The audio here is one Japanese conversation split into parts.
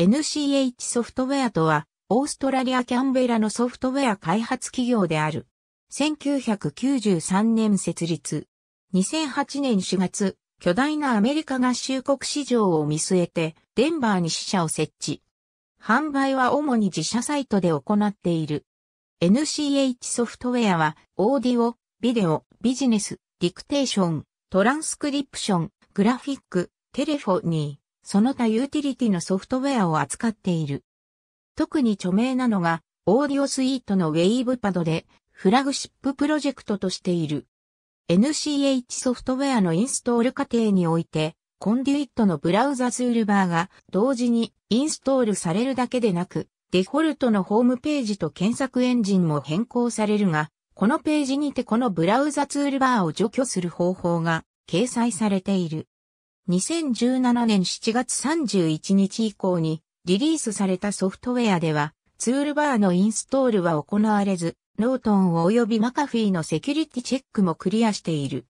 NCH ソフトウェアとは、オーストラリアキャンベラのソフトウェア開発企業である。1993年設立。2008年4月、巨大なアメリカ合衆国市場を見据えて、デンバーに支社を設置。販売は主に自社サイトで行っている。NCH ソフトウェアは、オーディオ、ビデオ、ビジネス、ディクテーション、トランスクリプション、グラフィック、テレフォニー、その他ユーティリティのソフトウェアを扱っている。特に著名なのが、オーディオスイートのウェイブパドで、フラグシッププロジェクトとしている。NCH ソフトウェアのインストール過程において、コンデュイットのブラウザツールバーが同時にインストールされるだけでなく、デフォルトのホームページと検索エンジンも変更されるが、このページにてこのブラウザツールバーを除去する方法が掲載されている。2017年7月31日以降にリリースされたソフトウェアではツールバーのインストールは行われず、ノートン及びマカフィーのセキュリティチェックもクリアしている。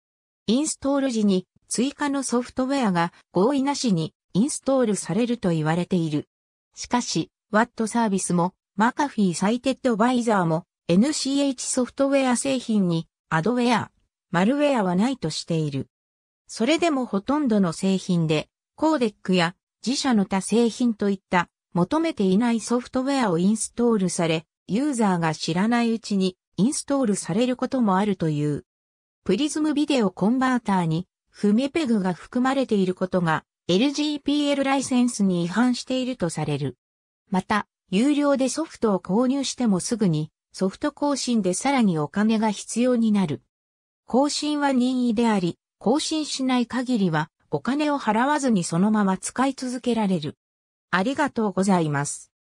インストール時に追加のソフトウェアが合意なしにインストールされると言われている。しかし、ワットサービスもマカフィーサイテッドバイザーも NCH ソフトウェア製品にアドウェア、マルウェアはないとしている。それでもほとんどの製品で、コーデックや自社の他製品といった求めていないソフトウェアをインストールされ、ユーザーが知らないうちにインストールされることもあるという。プリズムビデオコンバーターにフメペグが含まれていることが LGPL ライセンスに違反しているとされる。また、有料でソフトを購入してもすぐにソフト更新でさらにお金が必要になる。更新は任意であり、更新しない限りはお金を払わずにそのまま使い続けられる。ありがとうございます。